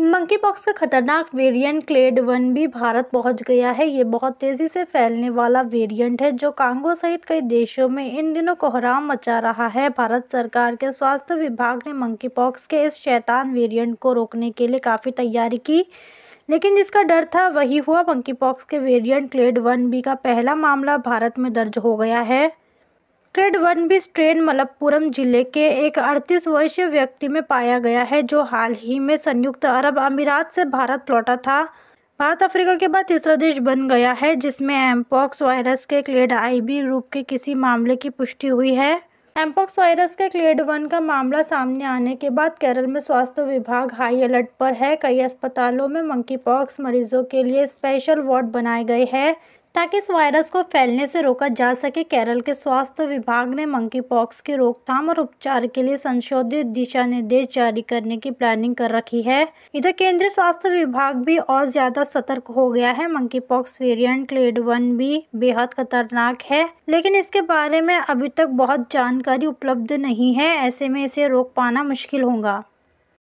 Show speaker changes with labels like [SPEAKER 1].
[SPEAKER 1] monkey pox का खतरनाक variant clade one भी भारत पहुंच गया है ये बहुत तेज़ी से फैलने वाला वेरिएंट है जो कांगो सहित कई देशों में इन दिनों कोहराम मचा रहा है भारत सरकार के स्वास्थ्य विभाग ने मंकी पॉक्स के इस शैतान वेरिएंट को रोकने के लिए काफ़ी तैयारी की लेकिन जिसका डर था वही हुआ मंकी पॉक्स के वेरियंट क्लेड वन बी का पहला मामला भारत में दर्ज हो गया है grade one B strain Malappuram जिले के एक अड़तीस वर्षीय व्यक्ति में पाया गया है जो हाल ही में संयुक्त अरब अमीरात से भारत लौटा था भारत अफ्रीका के बाद तीसरा देश बन गया है जिसमें एम्पॉक्स वायरस के क्लेड आईबी रूप के किसी मामले की पुष्टि हुई है एम्पॉक्स वायरस के क्लेड वन का मामला सामने आने के बाद केरल में स्वास्थ्य विभाग हाई अलर्ट पर है कई अस्पतालों में मंकी पॉक्स मरीजों के लिए स्पेशल वार्ड बनाए गए हैं ताकि इस वायरस को फैलने से रोका जा सके केरल के स्वास्थ्य विभाग ने मंकी पॉक्स की रोकथाम और उपचार के लिए संशोधित दिशा निर्देश जारी करने की प्लानिंग कर रखी है इधर केंद्रीय स्वास्थ्य विभाग भी और ज्यादा सतर्क हो गया है monkey pox variant clade one B बेहद खतरनाक है लेकिन इसके बारे में अभी तक बहुत जानकारी उपलब्ध नहीं है ऐसे में इसे रोक पाना मुश्किल होगा